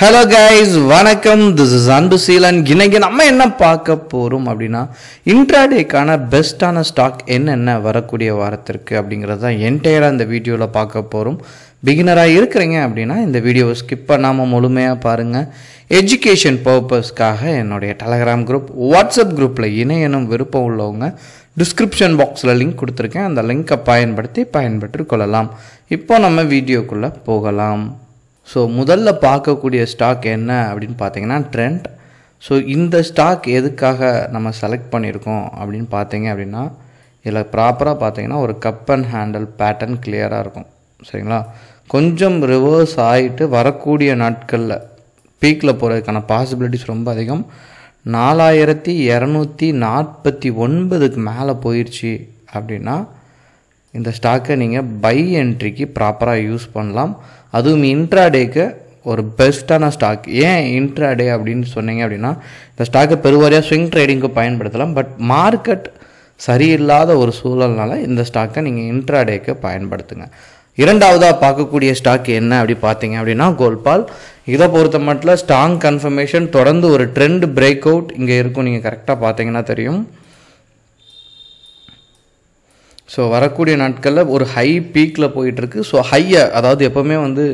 hello guys வணக்கம் this is Anbu Seelan இன்னைக்கு நம்ம என்ன பார்க்க போகிறோம் அப்படின்னா இன்ட்ராடேக்கான பெஸ்ட்டான ஸ்டாக் என்னென்ன வரக்கூடிய வாரத்திற்கு அப்படிங்கிறது தான் என்டையராக இந்த வீடியோவில் பார்க்க போகிறோம் பிகினராக இருக்கிறீங்க அப்படின்னா இந்த வீடியோவை ஸ்கிப் பண்ணாமல் முழுமையாக பாருங்கள் எஜுகேஷன் பர்பஸ்க்காக என்னுடைய டெலகிராம் குரூப் வாட்ஸ்அப் குரூப்பில் இணையனும் விருப்பம் உள்ளவங்க டிஸ்கிரிப்ஷன் பாக்ஸில் லிங்க் கொடுத்துருக்கேன் அந்த லிங்க்கை பயன்படுத்தி பயன்பெற்று கொள்ளலாம் இப்போ நம்ம வீடியோக்குள்ளே போகலாம் ஸோ முதல்ல பார்க்கக்கூடிய ஸ்டாக் என்ன அப்படின்னு பார்த்தீங்கன்னா ட்ரெண்ட் ஸோ இந்த ஸ்டாக் எதுக்காக நம்ம செலக்ட் பண்ணியிருக்கோம் அப்படின்னு பார்த்தீங்க அப்படின்னா இதில் ப்ராப்பராக பார்த்தீங்கன்னா ஒரு கப் அண்ட் ஹேண்டில் பேட்டர்ன் கிளியராக இருக்கும் சரிங்களா கொஞ்சம் ரிவர்ஸ் ஆகிட்டு வரக்கூடிய நாட்களில் பீக்கில் போகிறதுக்கான பாசிபிலிட்டிஸ் ரொம்ப அதிகம் நாலாயிரத்தி இரநூத்தி நாற்பத்தி ஒன்பதுக்கு மேலே போயிடுச்சு அப்படின்னா இந்த ஸ்டாக்கை நீங்கள் பை என்ட்ரிக்கு ப்ராப்பராக யூஸ் பண்ணலாம் அதுவும் இன்ட்ராடேக்கு ஒரு பெஸ்ட்டான ஸ்டாக் ஏன் இன்ட்ராடே அப்படின்னு சொன்னீங்க அப்படின்னா இந்த ஸ்டாக்கை பெருவாரியாக ஸ்விங் ட்ரேடிங்க்கு பயன்படுத்தலாம் பட் மார்க்கெட் சரியில்லாத ஒரு சூழல்னால இந்த ஸ்டாக்கை நீங்கள் இன்ட்ராடேக்கு பயன்படுத்துங்க இரண்டாவதாக பார்க்கக்கூடிய ஸ்டாக் என்ன அப்படி பார்த்தீங்க அப்படின்னா கோல்பால் இதை பொறுத்த மட்டும் ஸ்ட்ராங் கன்ஃபர்மேஷன் தொடர்ந்து ஒரு ட்ரெண்ட் பிரேக் அவுட் இங்கே இருக்கும் நீங்கள் கரெக்டாக பார்த்தீங்கன்னா தெரியும் ஸோ வரக்கூடிய நாட்களில் ஒரு ஹை பீக்கில் போயிட்டுருக்கு ஸோ ஹையை அதாவது எப்போவுமே வந்து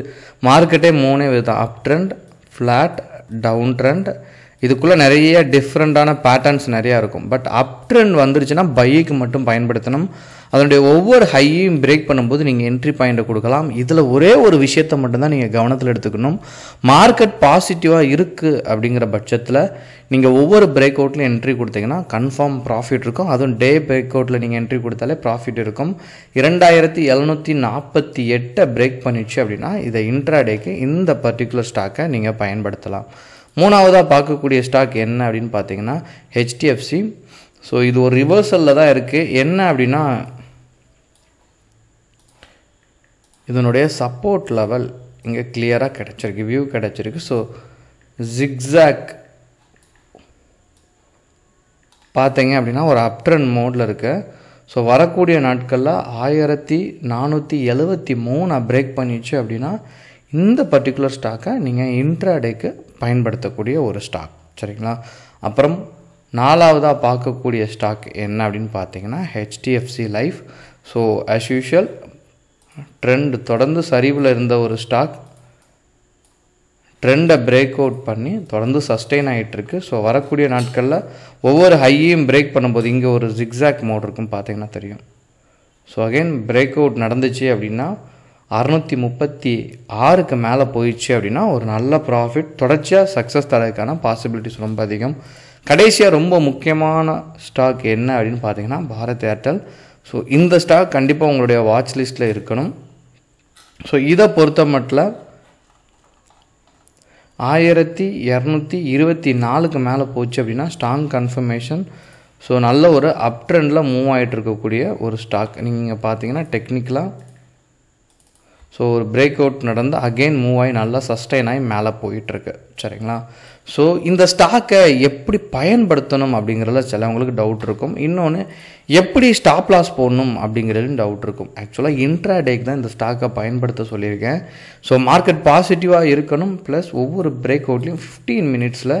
மார்க்கெட்டே மூணே விதம் up trend flat down trend இதுக்குள்ளே நிறைய டிஃப்ரெண்ட்டான பேட்டர்ன்ஸ் நிறையா இருக்கும் பட் அப் ட்ரெண்ட் வந்துருச்சுன்னா பைக்கு மட்டும் பயன்படுத்தணும் அதனுடைய ஒவ்வொரு ஹையையும் பிரேக் பண்ணும்போது நீங்கள் என்ட்ரி பாயிண்ட்டை கொடுக்கலாம் இதில் ஒரே ஒரு விஷயத்தை மட்டும்தான் நீங்கள் கவனத்தில் எடுத்துக்கணும் மார்க்கெட் பாசிட்டிவாக இருக்குது அப்படிங்கிற பட்சத்தில் நீங்கள் ஒவ்வொரு பிரேக் அவுட்லையும் என்ட்ரி கொடுத்தீங்கன்னா கன்ஃபார்ம் ப்ராஃபிட் இருக்கும் அதுவும் டே பிரேக் அவுட்டில் நீங்கள் என்ட்ரி கொடுத்தாலே ப்ராஃபிட் இருக்கும் இரண்டாயிரத்தி எழுநூற்றி நாற்பத்தி எட்டை பிரேக் பண்ணிச்சு அப்படின்னா இதை இன்ட்ராடேக்கு இந்த பர்டிகுலர் ஸ்டாக்கை நீங்கள் பயன்படுத்தலாம் மூணாவதாக பார்க்கக்கூடிய ஸ்டாக் என்ன அப்படின்னு பார்த்தீங்கன்னா ஹெச்டிஎஃப்சி ஸோ இது ஒரு ரிவர்சலில் தான் இருக்குது என்ன அப்படின்னா இதனுடைய சப்போர்ட் லெவல் இங்கே கிளியராக கிடச்சிருக்கு வியூ கிடச்சிருக்கு ஸோ ஜிக்ஸாக் பார்த்தீங்க அப்படின்னா ஒரு அப்ட்ரன் மோடில் இருக்க ஸோ வரக்கூடிய நாட்களில் ஆயிரத்தி நானூற்றி எழுவத்தி மூணு பிரேக் பண்ணிச்சு அப்படின்னா இந்த பர்டிகுலர் ஸ்டாக்கை நீங்கள் இன்ட்ராடேக்கு பயன்படுத்தக்கூடிய ஒரு ஸ்டாக் சரிங்களா அப்புறம் நாலாவதாக பார்க்கக்கூடிய ஸ்டாக் என்ன அப்படின்னு பார்த்தீங்கன்னா HDFC Life so as usual trend தொடர்ந்து சரிவில் இருந்த ஒரு ஸ்டாக் ட்ரெண்டை பிரேக் அவுட் பண்ணி தொடர்ந்து சஸ்டெயின் ஆகிட்டுருக்கு ஸோ வரக்கூடிய நாட்களில் ஒவ்வொரு ஹையையும் பிரேக் பண்ணும்போது இங்கே ஒரு ஜிக்ஸாக் மோட் இருக்குன்னு பார்த்தீங்கன்னா தெரியும் ஸோ அகெயின் பிரேக் அவுட் நடந்துச்சு அப்படின்னா அறநூற்றி முப்பத்தி ஆறுக்கு மேலே போயிடுச்சு அப்படின்னா ஒரு நல்ல ப்ராஃபிட் தொடர்ச்சியாக சக்ஸஸ் தரதுக்கான பாசிபிலிட்டிஸ் ரொம்ப அதிகம் கடைசியாக ரொம்ப முக்கியமான ஸ்டாக் என்ன அப்படின்னு பார்த்தீங்கன்னா பாரத் ஏர்டெல் ஸோ இந்த ஸ்டாக் கண்டிப்பாக உங்களுடைய வாட்ச் லிஸ்ட்டில் இருக்கணும் ஸோ இதை பொறுத்த மட்டில் ஆயிரத்தி இரநூத்தி இருபத்தி நாலுக்கு மேலே போச்சு அப்படின்னா ஸ்ட்ராங் கன்ஃபர்மேஷன் ஸோ நல்ல ஒரு அப் ட்ரெண்டில் மூவ் ஆகிட்டு இருக்கக்கூடிய ஒரு ஸ்டாக் நீங்கள் பார்த்தீங்கன்னா டெக்னிக்கலாக ஸோ ஒரு பிரேக் அவுட் நடந்து அகெயின் மூவ் ஆகி நல்லா சஸ்டெயின் ஆகி மேலே போயிட்டுருக்கு சரிங்களா ஸோ இந்த ஸ்டாக்கை எப்படி பயன்படுத்தணும் அப்படிங்கிறதுல சிலவங்களுக்கு டவுட் இருக்கும் இன்னொன்று எப்படி ஸ்டாப் லாஸ் போடணும் அப்படிங்கிறது டவுட் இருக்கும் ஆக்சுவலாக இன்ட்ரா டேக் தான் இந்த ஸ்டாக்கை பயன்படுத்த சொல்லியிருக்கேன் ஸோ மார்க்கெட் பாசிட்டிவாக இருக்கணும் ப்ளஸ் ஒவ்வொரு பிரேக் அவுட்லேயும் ஃபிஃப்டீன் மினிட்ஸில்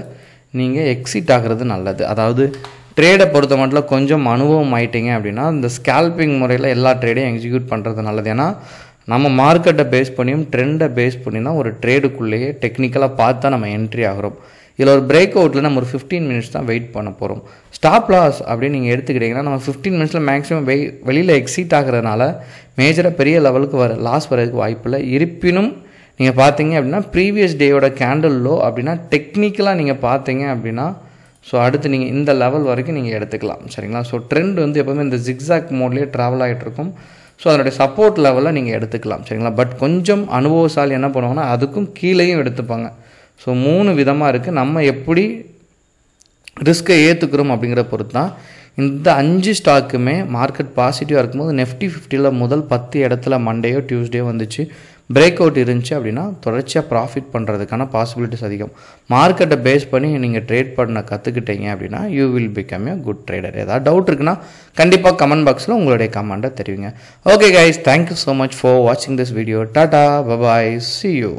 நீங்கள் எக்ஸிட் ஆகிறது நல்லது அதாவது ட்ரேடை பொறுத்த மட்டும் கொஞ்சம் அனுபவம் ஆயிட்டீங்க அப்படின்னா இந்த ஸ்கேல்பிங் முறையில் எல்லா ட்ரேடையும் எக்ஸிக்யூட் பண்ணுறது நல்லது ஏன்னா நம்ம மார்க்கெட்டை பேஸ் பண்ணியும் ட்ரெண்டை பேஸ் பண்ணி தான் ஒரு ட்ரேடுக்குள்ளேயே டெக்னிக்கலாக பார்த்து தான் நம்ம என்ட்ரி ஆகிறோம் இதில் ஒரு பிரேக் அவுட்டில் நம்ம ஒரு ஃபிஃப்டீன் மினிட்ஸ் தான் வெயிட் பண்ண போகிறோம் ஸ்டாப் லாஸ் அப்படின்னு நீங்கள் எடுத்துக்கிட்டிங்கன்னா நம்ம ஃபிஃப்டீன் மினிட்ஸில் மேக்ஸிமம் வெய் வெளியில் எக்ஸிட் ஆகிறதுனால மேஜராக பெரிய லெவலுக்கு வர லாஸ் வரதுக்கு வாய்ப்பில்லை இருப்பினும் நீங்கள் பார்த்தீங்க அப்படின்னா ப்ரீவியஸ் டேயோட கேண்டில் லோ அப்படின்னா டெக்னிக்கலாக நீங்கள் பார்த்தீங்க அப்படின்னா ஸோ அடுத்து நீங்கள் இந்த லெவல் வரைக்கும் நீங்கள் எடுத்துக்கலாம் சரிங்களா ஸோ ட்ரெண்ட் வந்து எப்போவுமே இந்த ஜிக்ஸாக் மோட்லேயே ட்ராவல் ஆகிட்டு இருக்கும் ஸோ அதனுடைய சப்போர்ட் லெவலில் நீங்கள் எடுத்துக்கலாம் சரிங்களா பட் கொஞ்சம் அனுபவசாலி என்ன பண்ணுவாங்கன்னா அதுக்கும் கீழேயும் எடுத்துப்பாங்க ஸோ மூணு விதமாக இருக்குது நம்ம எப்படி ரிஸ்க்கை ஏற்றுக்கிறோம் அப்படிங்கிற பொறுத்து தான் இந்த அஞ்சு ஸ்டாக்குமே மார்க்கெட் பாசிட்டிவாக இருக்கும்போது நெஃப்டி ஃபிஃப்டியில் முதல் பத்து இடத்துல மண்டேயோ டியூஸ்டேயோ வந்துச்சு பிரேக் அவுட் இருந்துச்சு அப்படின்னா தொடர்ச்சியாக ப்ராஃபிட் பண்ணுறதுக்கான பாசிபிலிட்டிஸ் அதிகம் மார்க்கெட்டை பேஸ் பண்ணி நீங்கள் ட்ரேட் பண்ண கற்றுக்கிட்டீங்க அப்படின்னா you will become a good trader ஏதாவது டவுட் இருக்குன்னா கண்டிப்பாக கமெண்ட் பாக்ஸில் உங்களுடைய கமெண்ட்டை தெரிவிங்க okay guys thank you so much for வாட்சிங் this video tata bye bye see you